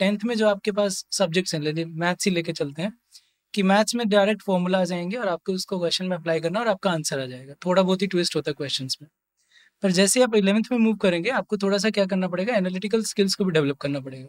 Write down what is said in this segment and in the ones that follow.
Tenth में जो आपके पास सब्जेक्ट्स हैं लेकिन मैथ्स ही लेके चलते हैं कि मैथ्स में डायरेक्ट फॉर्मूला आ जाएंगे और आपको उसको क्वेश्चन में अप्लाई करना और आपका आंसर आ जाएगा थोड़ा बहुत ही ट्विस्ट होता है क्वेश्चन में पर जैसे आप इलेवंथ में मूव करेंगे आपको थोड़ा सा क्या करना पड़ेगा एनालिटिकल स्किल्स को भी डेवलप करना पड़ेगा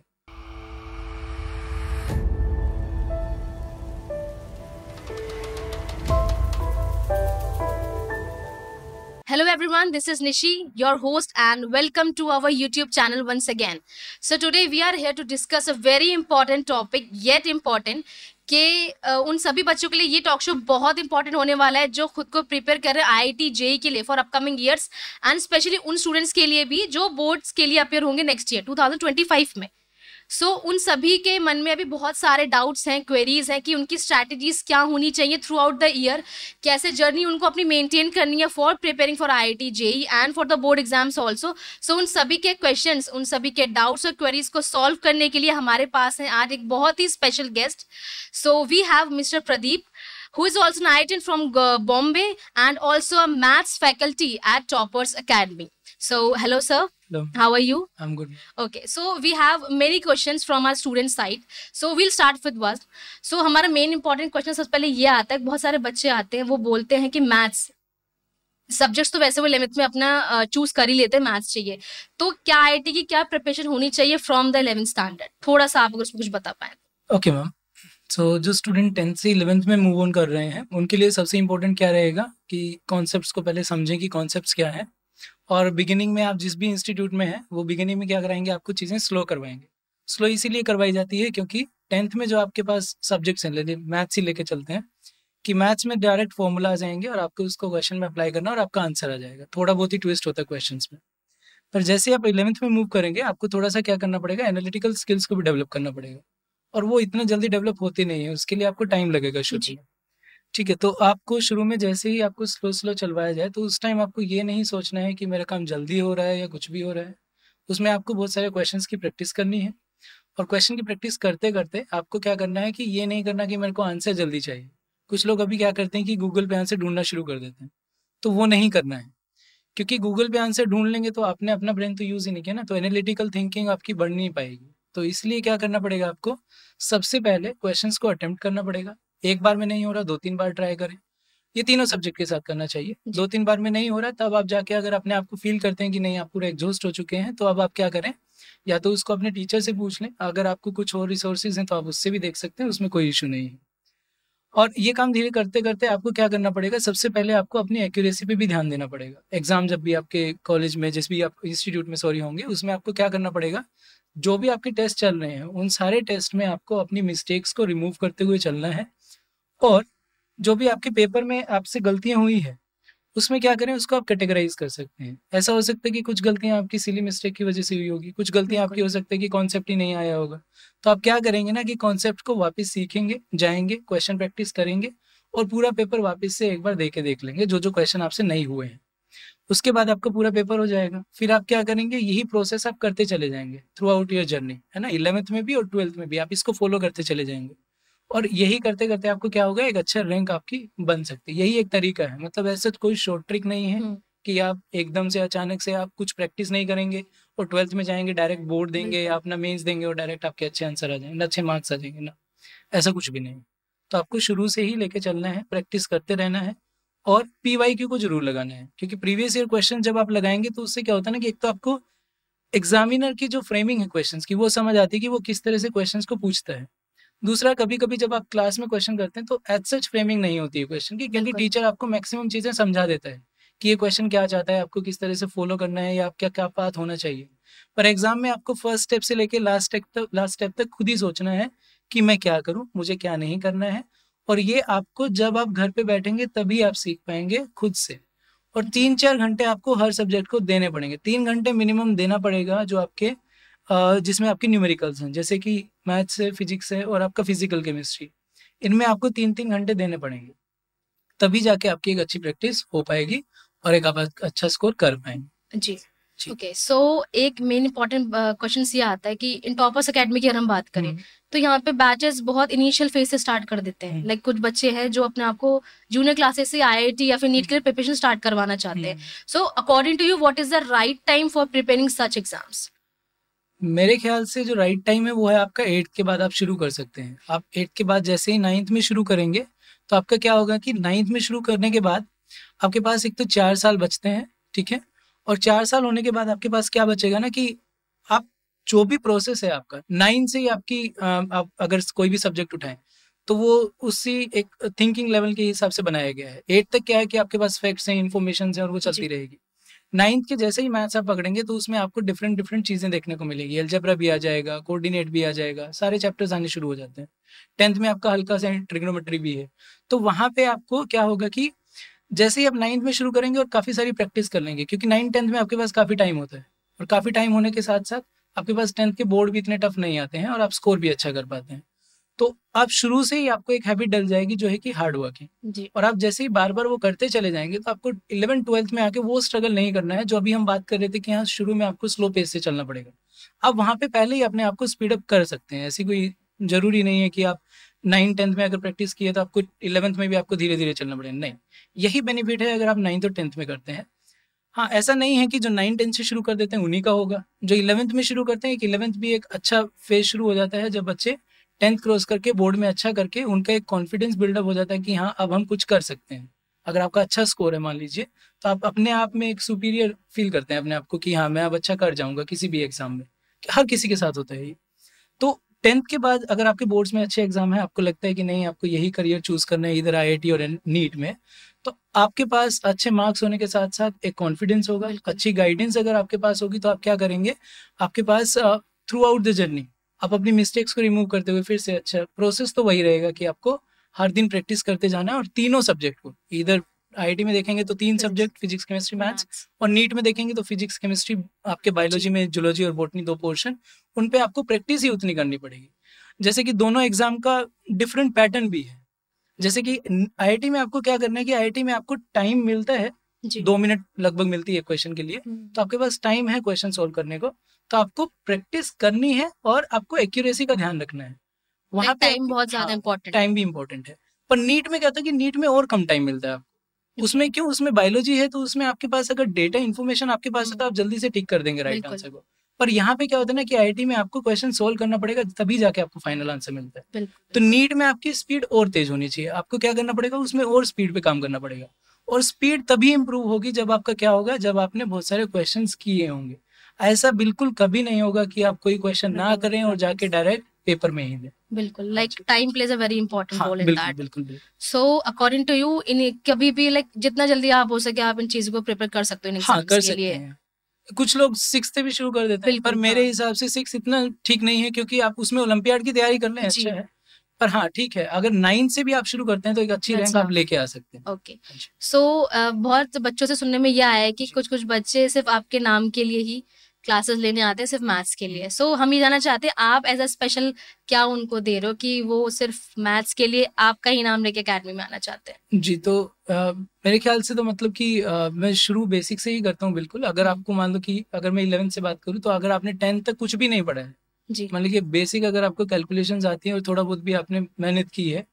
Hello everyone, this is Nishi, your host and welcome to our YouTube channel once again. So today we are here to discuss a very important topic, yet important, कि उन सभी बच्चों के लिए ये टॉक शो बहुत इंपॉर्टेंट होने वाला है जो खुद को प्रिपेयर कर रहे हैं आई आई जेई के लिए for upcoming years and specially उन स्टूडेंट्स के लिए भी जो बोर्ड्स के लिए अपेयर होंगे नेक्स्ट ईयर 2025 में सो so, उन सभी के मन में अभी बहुत सारे डाउट्स हैं क्वेरीज हैं कि उनकी स्ट्रैटेजीज क्या होनी चाहिए थ्रू आउट द ईयर कैसे जर्नी उनको अपनी मेंटेन करनी है for preparing for I I T JEE and for the board exams also so उन सभी के क्वेश्चन उन सभी के डाउट्स और क्वेरीज को सॉल्व करने के लिए हमारे पास हैं आज एक बहुत ही special guest so we have mister Pradeep who is also night in from Bombay and also a maths faculty at toppers Academy. So hello sir Hello. How are you? I'm good. Okay, so we have many questions from our student side. So we'll start with us. So हमारा main important question सबसे पहले ये आता है बहुत सारे बच्चे आते हैं वो बोलते हैं कि मैथ्स सब्जेक्ट्स तो वैसे वो इलेवेंथ में अपना चूज कर ही लेते हैं मैथ्स चाहिए तो क्या आई की क्या प्रिपरेशन होनी चाहिए फ्रॉम द इलेवेंथ स्टैंडर्ड थोड़ा सा आप अगर उसमें कुछ बता पाए ओके मैम सो जो स्टूडेंट टेंथ से इलेवेंथ में मूव ऑन कर रहे हैं उनके लिए सबसे इम्पोर्टेंट क्या रहेगा कि कॉन्सेप्ट को पहले समझें कि कॉन्सेप्ट क्या है और बिगिनिंग में आप जिस भी इंस्टीट्यूट में हैं वो बिगिनिंग में क्या कराएंगे आपको चीज़ें स्लो करवाएंगे स्लो इसीलिए करवाई जाती है क्योंकि टेंथ में जो आपके पास सब्जेक्ट्स हैं लेकिन मैथ्स ही लेके चलते हैं कि मैथ्स में डायरेक्ट फॉर्मूला आ जाएंगे और आपको उसको क्वेश्चन में अप्लाई करना और आपका आंसर आ जाएगा थोड़ा बहुत ही ट्विस्ट होता है क्वेश्चन में पर जैसे आप इलेवंथ में मूव करेंगे आपको थोड़ा सा क्या करना पड़ेगा एनालिटिकल स्किल्स को भी डेवलप करना पड़ेगा और वो इतना जल्दी डेवलप होती नहीं है उसके लिए आपको टाइम लगेगा शुरू में ठीक है तो आपको शुरू में जैसे ही आपको स्लो स्लो चलवाया जाए तो उस टाइम आपको ये नहीं सोचना है कि मेरा काम जल्दी हो रहा है या कुछ भी हो रहा है उसमें आपको बहुत सारे क्वेश्चन की प्रैक्टिस करनी है और क्वेश्चन की प्रैक्टिस करते करते आपको क्या करना है कि ये नहीं करना कि मेरे को आंसर जल्दी चाहिए कुछ लोग अभी क्या करते हैं कि गूगल पे आंसर ढूंढना शुरू कर देते हैं तो वो नहीं करना है क्योंकि गूगल पे आंसर ढूंढ लेंगे तो आपने अपना ब्रेन तो यूज़ ही नहीं किया ना तो एनालिटिकल थिंकिंग आपकी बढ़ नहीं पाएगी तो इसलिए क्या करना पड़ेगा आपको सबसे पहले क्वेश्चंस को अटेम्प्ट करना पड़ेगा एक बार में नहीं हो रहा दो तीन बार ट्राई करें ये तीनों सब्जेक्ट के साथ करना चाहिए दो तीन बार में नहीं हो रहा तब आप जाके अगर अपने आप को फील करते हैं कि नहीं आप पूरा एग्जॉस्ट हो चुके हैं तो अब आप क्या करें या तो उसको अपने टीचर से पूछ लें अगर आपको कुछ और रिसोर्सेज हैं तो आप उससे भी देख सकते हैं उसमें कोई इशू नहीं है और ये काम धीरे करते करते आपको क्या करना पड़ेगा सबसे पहले आपको अपनी एक्यूरेसी पे भी ध्यान देना पड़ेगा एग्जाम जब भी आपके कॉलेज में जिस भी आप इंस्टीट्यूट में सॉरी होंगे उसमें आपको क्या करना पड़ेगा जो भी आपके टेस्ट चल रहे हैं उन सारे टेस्ट में आपको अपनी मिस्टेक्स को रिमूव करते हुए चलना है और जो भी आपके पेपर में आपसे गलतियाँ हुई है उसमें क्या करें उसको आप कैटेगराइज कर सकते हैं ऐसा हो सकता है कि कुछ गलतियां आपकी सिली मिस्टेक की वजह से हुई होगी कुछ गलतियां आपकी हो सकती है कि कॉन्सेप्ट ही नहीं आया होगा तो आप क्या करेंगे ना कि कॉन्सेप्ट को वापस सीखेंगे जाएंगे क्वेश्चन प्रैक्टिस करेंगे और पूरा पेपर वापस से एक बार दे के देख लेंगे जो जो क्वेश्चन आपसे नहीं हुए हैं उसके बाद आपका पूरा पेपर हो जाएगा फिर आप क्या करेंगे यही प्रोसेस आप करते चले जाएंगे थ्रू आउट योर जर्नी है ना इलेवंथ में भी और ट्वेल्थ में भी आप इसको फॉलो करते चले जाएंगे और यही करते करते आपको क्या होगा एक अच्छा रैंक आपकी बन सकती है यही एक तरीका है मतलब ऐसा तो कोई शॉर्ट ट्रिक नहीं है हम्म। कि आप एकदम से अचानक से आप कुछ प्रैक्टिस नहीं करेंगे और ट्वेल्थ में जाएंगे डायरेक्ट बोर्ड देंगे या अपना मेन्स देंगे और डायरेक्ट आपके अच्छे आंसर आ जाएंगे ना अच्छे मार्क्स आ जाएंगे ना ऐसा कुछ भी नहीं तो आपको शुरू से ही लेके चलना है प्रैक्टिस करते रहना है और पी वाई क्यू को जरूर लगाना है क्योंकि प्रीवियस ईयर क्वेश्चन जब आप लगाएंगे तो उससे क्या होता है ना कि एक तो आपको एग्जामिनर की जो फ्रेमिंग है क्वेश्चंस की वो समझ आती है कि वो किस तरह से क्वेश्चंस को पूछता है दूसरा कभी कभी जब आप क्लास में क्वेश्चन करते हैं तो एज सच फ्रेमिंग नहीं होती है क्वेश्चन की क्योंकि टीचर आपको मैक्सिमम चीजें समझा देता है कि ये क्वेश्चन क्या चाहता है आपको किस तरह से फॉलो करना है या आप क्या क्या पाथ होना चाहिए पर एग्जाम में आपको फर्स्ट स्टेप से लेके लास्ट स्टेप तक लास्ट स्टेप तक खुद ही सोचना है कि मैं क्या करूं मुझे क्या नहीं करना है और ये आपको जब आप घर पे बैठेंगे तभी आप सीख पाएंगे खुद से और तीन चार घंटे आपको हर सब्जेक्ट को देने पड़ेंगे तीन घंटे मिनिमम देना पड़ेगा जो आपके जिसमें आपके न्यूमेरिकल्स हैं जैसे कि मैथ्स है फिजिक्स है और आपका फिजिकल केमिस्ट्री इनमें आपको तीन तीन घंटे देने पड़ेंगे तभी जाके आपकी एक अच्छी प्रैक्टिस हो पाएगी और एक आप अच्छा स्कोर कर पाएंगे जी ओके सो okay, so, एक मेन इम्पोर्टेंट क्वेश्चन ये आता है कि इन टॉपर्स अकेडमी की अगर हम बात करें हम्म। तो यहाँ पे बैचेस बहुत इनिशियल फेज से स्टार्ट कर देते हैं लाइक हम्म। कुछ बच्चे हैं जो अपने आपको जूनियर क्लासेस से आईआईटी या फिर नीट के लिए प्रिपरेशन स्टार्ट करवाना चाहते हैं so according to you what is the right time for preparing such exams मेरे ख्याल से जो राइट टाइम है वो है आपका एट के बाद आप शुरू कर सकते हैं आप एट के बाद जैसे ही नाइन्थ में शुरू करेंगे तो आपका क्या होगा कि नाइन्थ में शुरू करने के बाद आपके पास एक तो चार साल बचते हैं ठीक है और चार साल होने के बाद आपके पास क्या बचेगा ना कि आप जो भी प्रोसेस है आपका नाइन से ही आपकी आप अगर कोई भी सब्जेक्ट उठाएं तो वो उसी एक थिंकिंग लेवल के हिसाब से बनाया गया है एट तक क्या है कि आपके पास फैक्ट्स हैं इन्फॉर्मेशन है और वो चलती रहेगी नाइन्थ के जैसे ही मैथ्स आप पकड़ेंगे तो उसमें आपको डिफरेंट डिफरेंट चीज़ें देखने को मिलेगी एल्जेब्रा भी आ जाएगा कोऑर्डिनेट भी आ जाएगा सारे चैप्टर्स आने शुरू हो जाते हैं टेंथ में आपका हल्का सा ट्रिग्नोमेट्री भी है तो वहाँ पे आपको क्या होगा कि जैसे ही आप नाइन्थ में शुरू करेंगे और काफ़ी सारी प्रैक्टिस कर लेंगे क्योंकि नाइन्थ टेंथ में आपके पास काफ़ी टाइम होता है और काफ़ी टाइम होने के साथ साथ आपके पास टेंथ के बोर्ड भी इतने टफ नहीं आते हैं और आप स्कोर भी अच्छा कर पाते हैं तो आप शुरू से ही आपको एक हैबिट डल जाएगी जो है कि हार्ड वर्किंग और आप जैसे ही बार बार वो करते चले जाएंगे तो आपको इलेवन ट्वेल्थ में आके वो स्ट्रगल नहीं करना है जो अभी हम बात कर रहे थे कि हाँ शुरू में आपको स्लो पेस से चलना पड़ेगा आप वहाँ पे पहले ही अपने आप को स्पीड अप कर सकते हैं ऐसी कोई जरूरी नहीं है कि आप नाइन टेंथ में अगर प्रैक्टिस किए तो आपको इलेवंथ में भी आपको धीरे धीरे चलना पड़ेगा नहीं यही बेनिफिट है अगर आप नाइन्थ और टेंथ में करते हैं हाँ ऐसा नहीं है कि जो नाइन टेंथ से शुरू कर देते हैं उन्हीं का होगा जो इलेवंथ में शुरू करते हैं इलेवंथ भी एक अच्छा फेज शुरू हो जाता है जब बच्चे टेंथ क्रॉस करके बोर्ड में अच्छा करके उनका एक कॉन्फिडेंस बिल्डअप हो जाता है कि हाँ अब हम कुछ कर सकते हैं अगर आपका अच्छा स्कोर है मान लीजिए तो आप अपने आप में एक सुपीरियर फील करते हैं अपने आप को कि हाँ मैं अब अच्छा कर जाऊंगा किसी भी एग्जाम में हर किसी के साथ होता है ये तो टेंथ के बाद अगर आपके बोर्ड्स में अच्छे एग्जाम है आपको लगता है कि नहीं आपको यही करियर चूज करना है इधर आई और नीट में तो आपके पास अच्छे मार्क्स होने के साथ साथ एक कॉन्फिडेंस होगा अच्छी गाइडेंस अगर आपके पास होगी तो आप क्या करेंगे आपके पास थ्रू आउट द जर्नी आप अपनी मिस्टेक्स को रिमूव करते हुए फिर से अच्छा प्रोसेस तो वही रहेगा कि आपको हर दिन प्रैक्टिस करते जाना है और तीनों सब्जेक्ट को इधर आई में देखेंगे तो तीन सब्जेक्ट फिजिक्स केमिस्ट्री मैथ्स और नीट में देखेंगे तो फिजिक्स केमिस्ट्री आपके बायोलॉजी में जूलॉजी और बोटनी दो पोर्शन उन पर आपको प्रैक्टिस ही उतनी करनी पड़ेगी जैसे कि दोनों एग्जाम का डिफरेंट पैटर्न भी है जैसे कि आई में आपको क्या करना है कि आई में आपको टाइम मिलता है दो मिनट लगभग मिलती है क्वेश्चन के लिए हम्म। तो आपके पास टाइम है क्वेश्चन सोल्व करने को तो आपको प्रैक्टिस करनी है और आपको एक्यूरेसी का ध्यान रखना है वहाँ पे टाइम बहुत ज्यादा इम्पोर्टेंट टाइम भी इम्पोर्टेंट है पर नीट में क्या था कि नीट में और कम टाइम मिलता है आपको उसमें क्यों उसमें बायोलॉजी है तो उसमें आपके पास अगर डेटा इन्फॉर्मेशन आपके पास है तो आप जल्दी से टिक कर देंगे राइट आंसर को पर यहाँ पे क्या होता है ना कि आईआईटी में आपको क्वेश्चन सोल्व करना पड़ेगा तभी जाके आपको फाइनल आंसर मिलता है तो नीट में आपकी स्पीड और तेज होनी चाहिए आपको क्या करना पड़ेगा उसमें और स्पीड पे काम करना पड़ेगा और स्पीड तभी इम्प्रूव होगी जब आपका क्या होगा जब आपने बहुत सारे क्वेश्चन किए होंगे ऐसा बिल्कुल कभी नहीं होगा कि आप कोई क्वेश्चन ना करें और जाके डायरेक्ट पेपर में ही दें बिल्कुल like time plays a very important role in that बिल्कुल so according to you in कभी भी लाइक like, जितना जल्दी आप हो सके आप इन चीजों को प्रिपेयर कर सकते हो इन एग्जाम्स हाँ, कर के लिए हैं। कुछ लोग सिक्स से भी शुरू कर देते हैं पर मेरे हाँ। हिसाब से सिक्स इतना ठीक नहीं है क्योंकि आप उसमें ओलंपियाड की तैयारी कर ले अच्छा है पर हाँ ठीक है अगर नाइन से भी आप शुरू करते हैं तो एक अच्छी रैंक अच्छा। आप लेके आ सकते हैं ओके सो हाँ बहुत बच्चों से सुनने में यह आया है कि कुछ कुछ बच्चे सिर्फ आपके नाम के लिए ही क्लासेस लेने आते हैं सिर्फ मैथ्स के लिए सो हम्म। so, हम ये जानना चाहते हैं आप एज अ स्पेशल क्या उनको दे रहे हो कि वो सिर्फ मैथ्स के लिए आपका ही नाम लेके अकेडमी में आना चाहते हैं जी तो आ, मेरे ख्याल से तो मतलब कि आ, मैं शुरू बेसिक से ही करता हूँ बिल्कुल अगर हम्म। आपको मान लो कि अगर मैं इलेवेंथ से बात करूँ तो अगर आपने टेंथ तक कुछ भी नहीं पढ़ा है जी मान लीजिए बेसिक अगर आपको कैलकुलेशन आती है और थोड़ा बहुत भी आपने मेहनत की है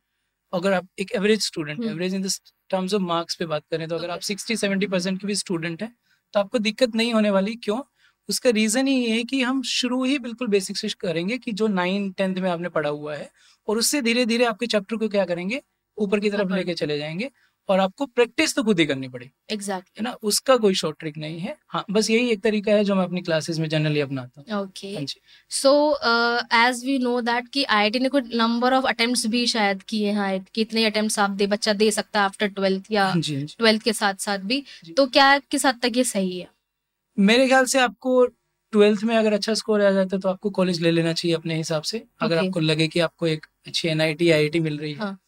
अगर आप एक average student average in the terms of marks पे बात करें तो अगर आप सिक्सटी सेवेंटी परसेंट के भी स्टूडेंट हैं तो आपको दिक्कत नहीं होने वाली क्यों उसका रीज़न ही है कि हम शुरू ही बिल्कुल बेसिक से करेंगे कि जो नाइन टेंथ में आपने पढ़ा हुआ है और उससे धीरे धीरे आपके चैप्टर को क्या करेंगे ऊपर की तरफ लेके चले जाएंगे और आपको प्रैक्टिस तो खुद ही करनी पड़ेगी एग्जैक्ट है ना उसका कोई शॉर्ट ट्रिक नहीं है हाँ बस यही एक तरीका है जो मैं अपनी क्लासेस में जनरली अपनाता हूँ okay so as we know that कि आईआईटी ने कुछ नंबर ऑफ अटेम्प्ट्स भी शायद किए हैं कि अटेम्प्ट्स आप दे बच्चा दे सकता है आफ्टर ट्वेल्थ या ट्वेल्थ हाँ हाँ के साथ साथ भी जी. तो क्या किस हद तक ये सही है मेरे ख्याल से आपको ट्वेल्थ में अगर अच्छा स्कोर आ जाता है तो आपको कॉलेज ले लेना चाहिए अपने हिसाब से अगर okay. आपको लगे कि आपको एक अच्छी एन आई मिल रही है हाँ.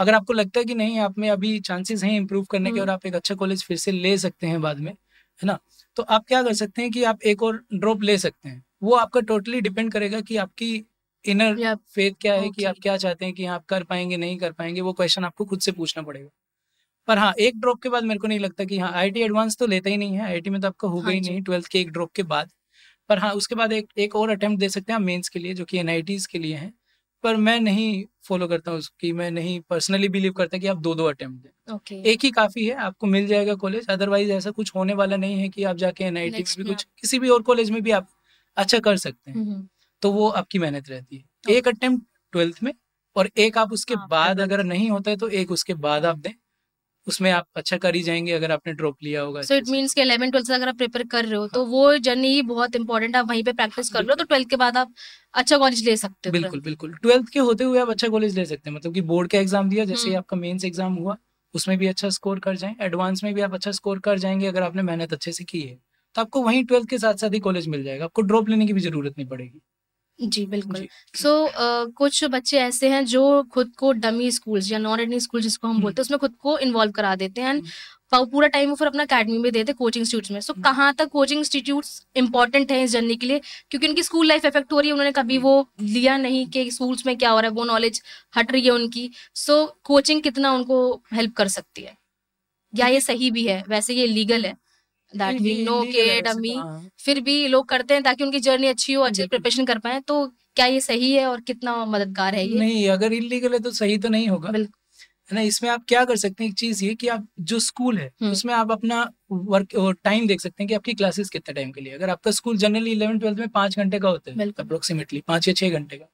अगर आपको लगता है कि नहीं आप में अभी चांसेस हैं इम्प्रूव करने के हम्म। और आप एक अच्छा कॉलेज फिर से ले सकते हैं बाद में है ना तो आप क्या कर सकते हैं कि आप एक और ड्रॉप ले सकते हैं वो आपका टोटली डिपेंड करेगा कि आपकी इनर फेथ क्या है कि आप क्या चाहते हैं कि हाँ, आप कर पाएंगे नहीं कर पाएंगे वो क्वेश्चन आपको खुद से पूछना पड़ेगा पर हाँ एक ड्रॉप के बाद मेरे को नहीं लगता कि हाँ आई टी एडवांस तो लेता ही नहीं है आई में तो आपका होगा हाँ ही नहीं ट्वेल्थ के एक ड्रॉप के बाद पर हाँ उसके बाद एक एक और अटेम्प्ट दे सकते हैं मेंस के लिए जो कि एन के लिए है पर मैं नहीं फॉलो करता हूँ उसकी मैं नहीं पर्सनली बिलीव करता कि आप दो दो अटेम्प्ट दें okay. एक ही काफी है आपको मिल जाएगा कॉलेज अदरवाइज ऐसा कुछ होने वाला नहीं है कि आप जाके एन आई भी कुछ किसी भी और कॉलेज में भी आप अच्छा कर सकते हैं हम्म, हम्म। तो वो आपकी मेहनत रहती है okay. एक अटेम्प्ट ट्वेल्थ में और एक आप उसके हाँ, बाद अगर नहीं होता है तो एक उसके बाद आप हम्म। दें उसमें आप अच्छा कर ही जाएंगे अगर आपने ड्रॉप लिया होगा सो इट मीन्स कि अगर आप प्रिपेयर कर रहे हो हाँ. तो वो जर्नी ही बहुत इंपॉर्टेंट आप वहीं पे प्रैक्टिस कर रहे हो तो ट्वेल्थ हाँ। तो के बाद आप अच्छा कॉलेज ले सकते हो बिल्कुल बिल्कुल ट्वेल्थ के होते हुए आप अच्छा कॉलेज ले सकते हैं मतलब कि बोर्ड का एग्जाम दिया जैसे ही हम्म। आपका मेन्स एग्जाम हुआ उसमें भी अच्छा स्कोर कर जाए एडवांस में भी आप अच्छा स्कोर कर जाएंगे अगर आपने मेहनत अच्छे से की है तो आपको वहीं ट्वेल्थ के साथ साथ ही कॉलेज मिल जाएगा आपको ड्रॉप लेने की भी जरूरत नहीं पड़ेगी जी बिल्कुल सो so, uh, कुछ बच्चे ऐसे हैं जो खुद को डमी स्कूल्स या नॉन एडमी स्कूल जिसको हम बोलते हैं हम्म। उसमें खुद को इन्वॉल्व करा देते हैं एंड हम्म। पूरा टाइम वो फिर अपना अकेडमी में देते कोचिंग इंस्टीट्यूट में सो so, हम्म। कहाँ तक कोचिंग इंस्टीट्यूट इंपॉर्टेंट है इस जर्नी के लिए क्योंकि उनकी स्कूल लाइफ इफेक्ट हो रही है उन्होंने कभी वो लिया नहीं कि स्कूल्स में क्या हो रहा है वो नॉलेज हट रही है उनकी सो so, कोचिंग कितना उनको हेल्प कर सकती है या ये सही भी है वैसे ये लीगल है दैट वी नो के डमी हाँ। फिर भी लोग करते हैं ताकि उनकी जर्नी अच्छी हो अच्छे प्रिपरेशन कर पाए तो क्या ये सही है और कितना मददगार है ये नहीं अगर इलीगल है तो सही तो नहीं होगा है ना इसमें आप क्या कर सकते हैं एक चीज ये कि आप जो स्कूल है हम्म। उसमें आप अपना वर्क टाइम देख सकते हैं कि आपकी क्लासेस कितने टाइम के लिए अगर आपका स्कूल जनरली इलेवन ट्वेल्थ में पांच घंटे का होता है अप्रोक्सीमेटली पांच या छह घंटे का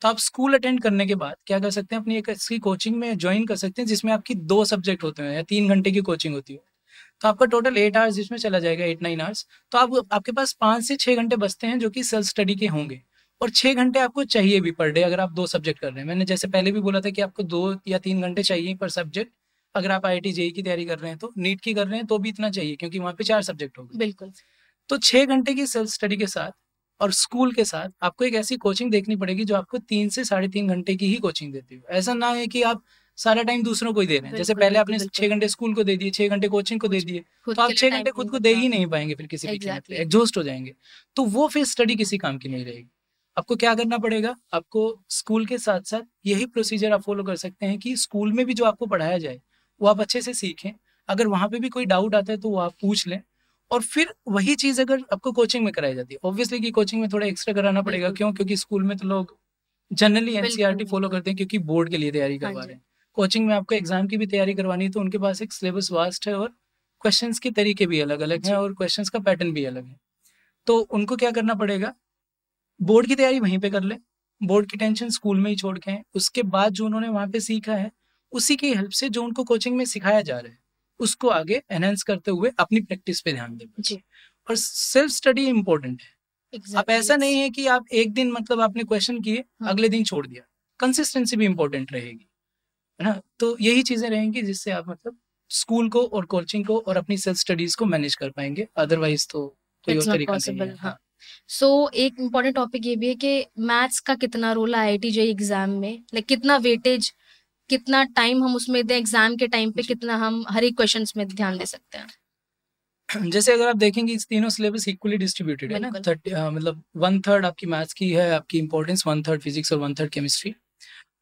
तो आप स्कूल अटेंड करने के बाद क्या कर सकते हैं अपनी एक कोचिंग में ज्वाइन कर सकते हैं जिसमें आपकी दो सब्जेक्ट होते हैं या तीन घंटे की कोचिंग होती है तो आपका टोटल एट आवर्स इसमें चला जाएगा एट नाइन आवर्स तो आप आपके पास पाँच से छः घंटे बचते हैं जो कि सेल्फ स्टडी के होंगे और छः घंटे आपको चाहिए भी पर डे अगर आप दो सब्जेक्ट कर रहे हैं मैंने जैसे पहले भी बोला था कि आपको दो या तीन घंटे चाहिए पर सब्जेक्ट अगर आप आई आई e की तैयारी कर रहे हैं तो नीट की कर रहे हैं तो भी इतना चाहिए क्योंकि वहाँ पे चार सब्जेक्ट होंगे बिल्कुल तो छः घंटे की सेल्फ स्टडी के साथ और स्कूल के साथ आपको एक ऐसी कोचिंग देखनी पड़ेगी जो आपको तीन से साढ़े तीन घंटे की ही कोचिंग देती हो ऐसा ना है कि आप सारा टाइम दूसरों को ही दे रहे हैं जैसे पहले आपने छह घंटे स्कूल को दे दिए छह घंटे कोचिंग को दे दिए तो आप छह घंटे खुद को दे ही नहीं पाएंगे फिर किसी भी एग्जॉस्ट हो जाएंगे तो वो फिर स्टडी किसी काम की नहीं रहेगी आपको क्या करना पड़ेगा आपको स्कूल के साथ साथ यही प्रोसीजर आप फॉलो कर सकते हैं कि स्कूल में भी जो आपको पढ़ाया जाए वो आप अच्छे से सीखें अगर वहां पे भी कोई डाउट आता है तो वो आप पूछ लें और फिर वही चीज़ अगर आपको कोचिंग में कराई जाती है ऑब्वियसली कि कोचिंग में थोड़ा एक्स्ट्रा कराना पड़ेगा क्यों क्योंकि स्कूल में तो लोग जनरली एनसीईआरटी फॉलो करते हैं क्योंकि बोर्ड के लिए तैयारी हाँ करवा रहे हैं कोचिंग में आपको एग्जाम की भी तैयारी करवानी है तो उनके पास एक सिलेबस वास्ट है और क्वेश्चन के तरीके भी अलग अलग हैं और क्वेश्चन का पैटर्न भी अलग है तो उनको क्या करना पड़ेगा बोर्ड की तैयारी वहीं पे कर ले बोर्ड की टेंशन स्कूल में ही छोड़ के हैं उसके बाद जो उन्होंने वहां पे सीखा है उसी की हेल्प से जो उनको कोचिंग में सिखाया जा रहा है उसको आगे एनहेंस करते हुए अपनी प्रैक्टिस पे ध्यान दे और सेल्फ स्टडी इम्पोर्टेंट है exactly. आप ऐसा नहीं है कि आप एक दिन मतलब आपने क्वेश्चन किए हाँ। अगले दिन छोड़ दिया कंसिस्टेंसी भी इम्पोर्टेंट रहेगी है ना तो यही चीज़ें रहेंगी जिससे आप मतलब स्कूल को और कोचिंग को और अपनी सेल्फ स्टडीज को मैनेज कर पाएंगे अदरवाइज तो कोई तो और तरीका नहीं है सो हाँ। हाँ। so, एक इम्पोर्टेंट टॉपिक ये भी है कि मैथ्स का कितना रोल है आई टी आई एग्जाम में लाइक कितना वेटेज कितना टाइम हम उसमें दें एग्जाम के टाइम पे कितना हम हर एक क्वेश्चन में ध्यान दे सकते हैं जैसे अगर आप देखेंगे इस तीनों सिलेबस इक्वली डिस्ट्रीब्यूटेड है ना थर्टी मतलब वन थर्ड आपकी मैथ्स की है आपकी इम्पोर्टेंस वन थर्ड फिजिक्स और one third chemistry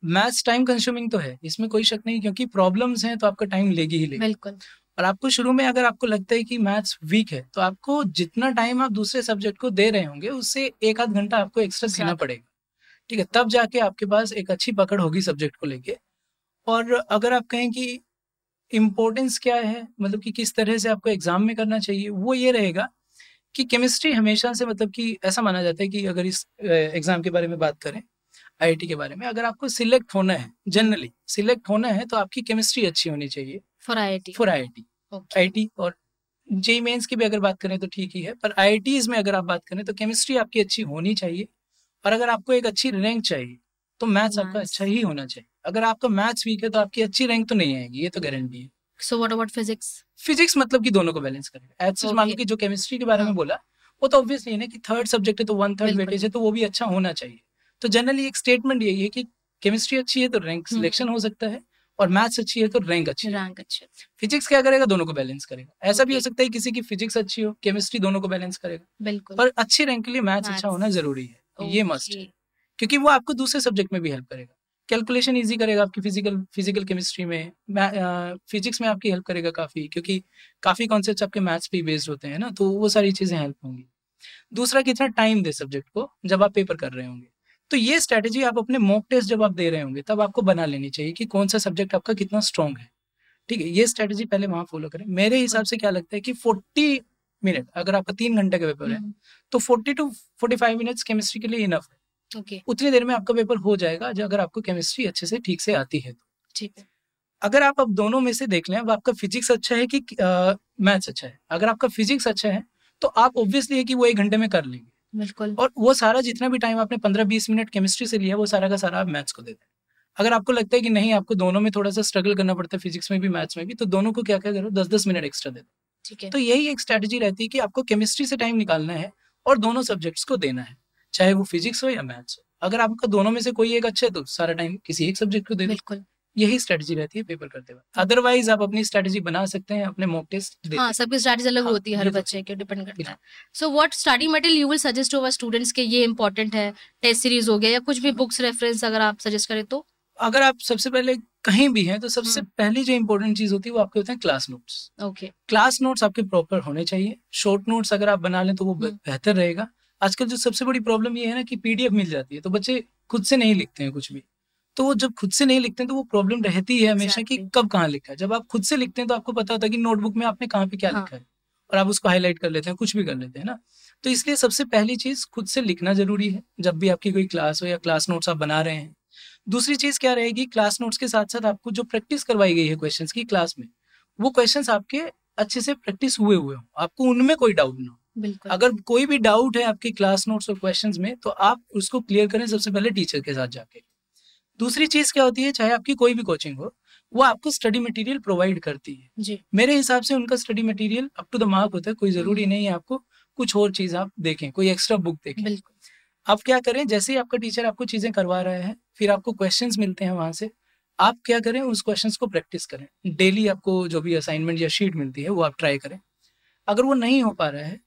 maths time consuming तो है इसमें कोई शक नहीं क्योंकि प्रॉब्लम्स हैं तो आपका टाइम लेगी ही लेगी बिल्कुल और आपको शुरू में अगर आपको लगता है कि मैथ्स वीक है तो आपको जितना टाइम आप दूसरे सब्जेक्ट को दे रहे होंगे उससे एक आध घंटा आपको एक्स्ट्रा देना पड़ेगा ठीक है तब जाके आपके पास एक अच्छी पकड़ होगी सब्जेक्ट को लेके और अगर आप कहें कि इम्पोर्टेंस क्या है मतलब कि किस तरह से आपको एग्जाम में करना चाहिए वो ये रहेगा कि केमिस्ट्री हमेशा से मतलब कि ऐसा माना जाता है कि अगर इस एग्जाम के बारे में बात करें आई के बारे में अगर आपको सिलेक्ट होना है जनरली सिलेक्ट होना है तो आपकी केमिस्ट्री अच्छी होनी चाहिए for I for I IT और जेई मेन्स की भी अगर बात करें तो ठीक ही है पर आई में अगर आप बात करें तो केमिस्ट्री आपकी अच्छी होनी चाहिए और अगर आपको एक अच्छी रैंक चाहिए तो मैथ्स आपका अच्छा ही होना चाहिए अगर आपका मैथ्स वीक है तो आपकी अच्छी रैंक तो नहीं आएगी ये तो गारंटी है so what about physics physics मतलब कि दोनों को बैलेंस करेगा एज मान लो कि जो केमिस्ट्री के बारे में हाँ। बोला वो तो ऑब्वियसली है ना कि थर्ड सब्जेक्ट है तो वन थर्ड वेटेज है तो वो भी अच्छा होना चाहिए तो जनरली एक स्टेटमेंट यही है कि केमिस्ट्री अच्छी है तो रैंक सिलेक्शन हम्म। हो सकता है और मैथ्स अच्छी है तो रैंक अच्छी रैंक अच्छी फिजिक्स क्या करेगा दोनों को बैलेंस करेगा ऐसा भी हो सकता है किसी की फिजिक्स अच्छी हो केमिस्ट्री दोनों को बैलेंस करेगा बिल्कुल पर अच्छी रैंक के लिए मैथ्स अच्छा होना जरूरी है ये मस्ट है क्योंकि वो आपको दूसरे सब्जेक्ट में भी हेल्प करेगा कैलकुलेशन इजी करेगा आपकी फिजिकल फिजिकल केमिस्ट्री में फिजिक्स में आपकी हेल्प करेगा काफ़ी क्योंकि काफ़ी कॉन्सेप्ट आपके मैथ्स पे बेस्ड होते हैं ना तो वो सारी चीज़ें हेल्प होंगी दूसरा कितना टाइम दे सब्जेक्ट को जब आप पेपर कर रहे होंगे तो ये स्ट्रैटेजी आप अपने मॉक टेस्ट जब आप दे रहे होंगे तब आपको बना लेनी चाहिए कि कौन सा सब्जेक्ट आपका कितना स्ट्रॉन्ग है ठीक है ये स्ट्रैटेजी पहले वहां फॉलो करें मेरे हिसाब से क्या लगता है कि फोर्टी मिनट अगर आपका तीन घंटे का पेपर है हम्म। तो forty to forty five minutes chemistry के लिए इनफ है okay. उतनी देर में आपका पेपर हो जाएगा अगर आपको केमिस्ट्री अच्छे से ठीक से आती है तो ठीक है अगर आप अब दोनों में से देख लें अब आपका फिजिक्स अच्छा है कि मैथ्स अच्छा है अगर आपका फिजिक्स अच्छा है तो आप ऑब्वियसली है कि वो एक घंटे में कर लेंगे बिल्कुल और वो सारा जितना भी टाइम आपने पंद्रह बीस मिनट केमिस्ट्री से लिया वो सारा का सारा आप मैथ्स को दे दें अगर आपको लगता है कि नहीं आपको दोनों में थोड़ा सा स्ट्रगल करना पड़ता है फिजिक्स में भी मैथ्स में भी तो दोनों को क्या क्या करो दस दस मिनट एक्स्ट्रा दे दो ठीक है तो यही एक स्ट्रेटेजी रहती है कि आपको केमिस्ट्री से टाइम निकालना है और दोनों सब्जेक्ट्स को देना है चाहे वो फिजिक्स हो या मैथ्स हो अगर आपका दोनों में से कोई एक अच्छा है तो सारा टाइम किसी एक सब्जेक्ट को दे बिल्कुल यही स्ट्रेटेजी रहती है पेपर करते वक्त अदरवाइज आप अपनी स्ट्रेटेजी बना सकते हैं अपने मॉक टेस्ट हाँ सबकी स्ट्रेटेजी अलग हाँ, होती है हर तो बच्चे के डिपेंड करता है so what study material you will suggest over students के ये इंपॉर्टेंट है टेस्ट सीरीज हो गया या कुछ भी बुक्स हाँ। रेफरेंस अगर आप सजेस्ट करें तो अगर आप सबसे पहले कहीं भी हैं तो सबसे हाँ। पहली जो इम्पोर्टेंट चीज होती है वो आपके होते हैं class notes okay class notes आपके प्रॉपर होने चाहिए शॉर्ट नोट्स अगर आप बना लें तो वो हाँ। बेहतर रहेगा आजकल जो सबसे बड़ी प्रॉब्लम ये है ना कि पीडीएफ मिल जाती है तो बच्चे खुद से नहीं लिखते हैं कुछ भी तो वो जब खुद से नहीं लिखते हैं तो वो प्रॉब्लम रहती है हमेशा कि कब कहाँ लिखा है जब आप खुद से लिखते हैं तो आपको पता होता है कि नोटबुक में आपने कहाँ पे क्या हाँ. लिखा है और आप उसको हाईलाइट कर लेते हैं कुछ भी कर लेते हैं ना तो इसलिए सबसे पहली चीज खुद से लिखना जरूरी है जब भी आपकी कोई क्लास हो या क्लास नोट्स आप बना रहे हैं दूसरी चीज क्या रहेगी क्लास नोट्स के साथ साथ आपको जो प्रैक्टिस करवाई गई है क्वेश्चन की क्लास में वो क्वेश्चन आपके अच्छे से प्रैक्टिस हुए हुए हो आपको उनमें कोई डाउट ना हो अगर कोई भी डाउट है आपके क्लास नोट्स और क्वेश्चंस में तो आप उसको क्लियर करें सबसे पहले टीचर के साथ जाके दूसरी चीज क्या होती है चाहे आपकी कोई भी कोचिंग हो वो आपको स्टडी मटेरियल प्रोवाइड करती है जी मेरे हिसाब से उनका study material up to the mark होता है कोई जरूरी हम्म। नहीं है आपको कुछ और चीज आप देखें कोई एक्स्ट्रा बुक देखें बिल्कुल आप क्या करें जैसे ही आपका टीचर आपको चीजें करवा रहे हैं फिर आपको क्वेश्चन मिलते हैं वहां से आप क्या करें उस क्वेश्चन को प्रैक्टिस करें डेली आपको जो भी असाइनमेंट या शीट मिलती है वो आप ट्राई करें अगर वो नहीं हो पा रहा है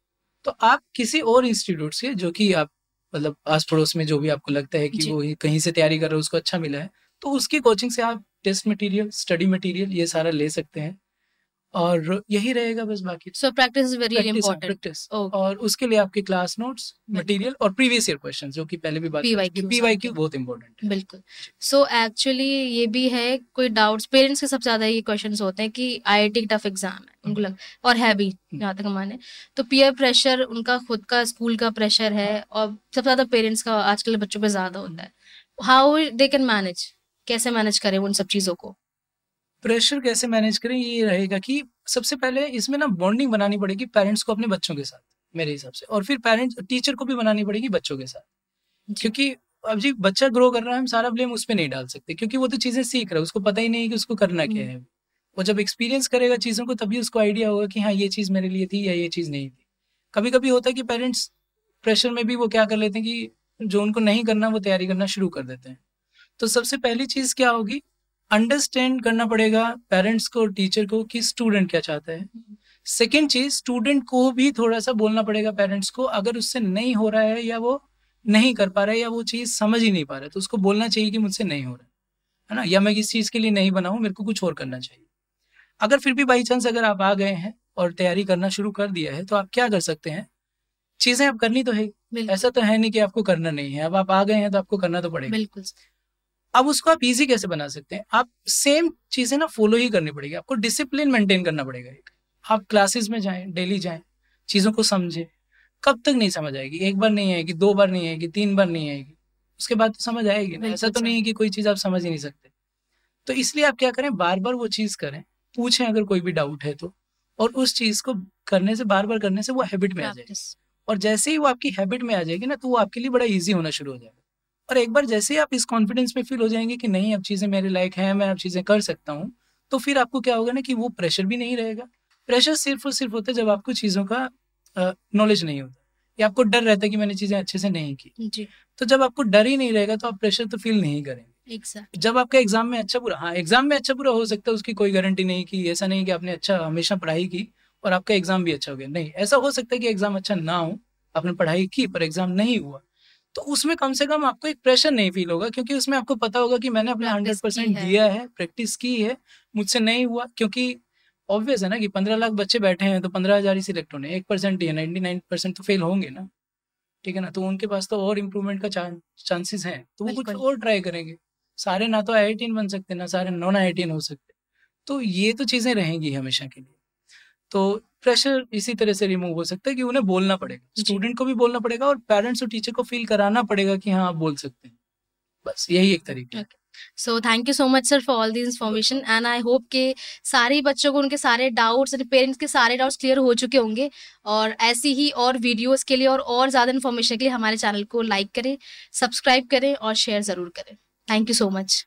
तो आप किसी और इंस्टीट्यूट से जो कि आप मतलब आस पड़ोस में जो भी आपको लगता है कि वो कहीं से तैयारी कर रहा है उसको अच्छा मिला है तो उसकी कोचिंग से आप टेस्ट मटेरियल स्टडी मटेरियल ये सारा ले सकते हैं और यही रहेगा बस बाकी so practice is very important practice और उसके लिए आपके क्लास नोट्स मटेरियल और प्रीवियस ईयर क्वेश्चन जो कि पहले भी बात पीवाईक्यू बहुत इंपॉर्टेंट है बिल्कुल सो एक्चुअली ये भी है कोई डाउट्स पेरेंट्स के सबसे ज्यादा ये क्वेश्चंस होते हैं कि आईआईटी टफ एग्जाम है उनको हाँ। लग और है भी यहाँ हम्म। तक हमारे तो पीयर प्रेशर उनका खुद का स्कूल का प्रेशर है हाँ। और सबसे ज्यादा पेरेंट्स का आजकल बच्चों पे ज्यादा होता हम्म। है हाउ दे कैन मैनेज कैसे मैनेज करें उन सब चीजों को प्रेशर कैसे मैनेज करें ये रहेगा कि सबसे पहले इसमें ना बॉन्डिंग बनानी पड़ेगी पेरेंट्स को अपने बच्चों के साथ मेरे हिसाब से और फिर पेरेंट्स टीचर को भी बनानी पड़ेगी बच्चों के साथ क्योंकि अब जी बच्चा ग्रो कर रहा है हम सारा ब्लेम उस पर नहीं डाल सकते क्योंकि वो तो चीजें सीख रहा है उसको पता ही नहीं कि उसको करना क्या हम्म। है वो जब एक्सपीरियंस करेगा चीज़ों को तभी उसको आइडिया होगा कि हाँ ये चीज़ मेरे लिए थी या ये चीज़ नहीं थी कभी कभी होता है कि पेरेंट्स प्रेशर में भी वो क्या कर लेते हैं कि जो उनको नहीं करना वो तैयारी करना शुरू कर देते हैं तो सबसे पहली चीज़ क्या होगी अंडरस्टैंड करना पड़ेगा पेरेंट्स को टीचर को कि स्टूडेंट क्या चाहता है सेकेंड चीज स्टूडेंट को भी थोड़ा सा बोलना पड़ेगा पेरेंट्स को अगर उससे नहीं हो रहा है या वो नहीं कर पा रहा है या वो चीज़ समझ ही नहीं पा रहा है तो उसको बोलना चाहिए कि मुझसे नहीं हो रहा है है ना या मैं किस चीज़ के लिए नहीं बनाऊ मेरे को कुछ और करना चाहिए अगर फिर भी बाई चांस अगर आप आ गए हैं और तैयारी करना शुरू कर दिया है तो आप क्या कर सकते हैं चीज़ें आप करनी तो है ऐसा तो है नहीं कि आपको करना नहीं है अब आप आ गए हैं तो आपको करना तो पड़ेगा बिल्कुल अब उसको आप इजी कैसे बना सकते हैं आप सेम चीज़ें ना फॉलो ही करनी पड़ेगी आपको डिसिप्लिन मेंटेन करना पड़ेगा एक आप क्लासेस में जाएं डेली जाएं चीज़ों को समझें कब तक नहीं समझ आएगी एक बार नहीं आएगी दो बार नहीं आएगी तीन बार नहीं आएगी उसके बाद तो समझ आएगी ना ऐसा तो नहीं है कि कोई चीज़ आप समझ ही नहीं सकते तो इसलिए आप क्या करें बार बार वो चीज़ करें पूछें अगर कोई भी डाउट है तो और उस चीज़ को करने से बार बार करने से वो हैबिट में आ जाएगी और जैसे ही वो आपकी हैबिट में आ जाएगी ना तो वो आपके लिए बड़ा ईजी होना शुरू हो जाएगा और एक बार जैसे ही आप इस कॉन्फिडेंस में फील हो जाएंगे कि नहीं अब चीज़ें मेरे लायक हैं मैं अब चीज़ें कर सकता हूँ तो फिर आपको क्या होगा ना कि वो प्रेशर भी नहीं रहेगा प्रेशर सिर्फ और सिर्फ होता है जब आपको चीज़ों का नॉलेज नहीं होता या आपको डर रहता है कि मैंने चीज़ें अच्छे से नहीं की जी तो जब आपको डर ही नहीं रहेगा तो आप प्रेशर तो फील नहीं करेंगे जब आपका एग्जाम में अच्छा बुरा हाँ एग्जाम में अच्छा बुरा हो सकता है उसकी कोई गारंटी नहीं की ऐसा नहीं कि आपने अच्छा हमेशा पढ़ाई की और आपका एग्जाम भी अच्छा हो गया नहीं ऐसा हो सकता है कि एग्जाम अच्छा ना हो आपने पढ़ाई की पर एग्जाम नहीं हुआ तो उसमें कम से कम आपको एक प्रेशर नहीं फील होगा क्योंकि उसमें आपको पता होगा कि मैंने अपना हंड्रेड परसेंट दिया है प्रैक्टिस की है मुझसे नहीं हुआ क्योंकि ऑब्वियस है ना कि पंद्रह लाख बच्चे बैठे हैं तो पंद्रह हजार ही सिलेक्ट होने एक परसेंट दिया है नाइन परसेंट तो फेल होंगे ना ठीक है ना तो उनके पास तो और इम्प्रूवमेंट का चांसेस हैं तो वो कुछ और ट्राई करेंगे सारे ना तो आई बन सकते ना सारे नॉन आई हो सकते तो ये तो चीजें रहेंगी हमेशा के लिए तो प्रेशर इसी तरह से रिमूव हो सकता है कि उन्हें बोलना पड़ेगा स्टूडेंट को भी बोलना पड़ेगा और पेरेंट्स और टीचर को फील कराना पड़ेगा कि हाँ आप बोल सकते हैं बस यही एक तरीका है so thank you so much sir for all the information and I hope के सारे बच्चों को उनके सारे डाउट्स एंड पेरेंट्स के सारे डाउट्स क्लियर हो चुके होंगे और ऐसी ही और वीडियोस के लिए और और ज़्यादा इन्फॉर्मेशन के लिए हमारे चैनल को लाइक करें सब्सक्राइब करें और शेयर ज़रूर करें थैंक यू सो मच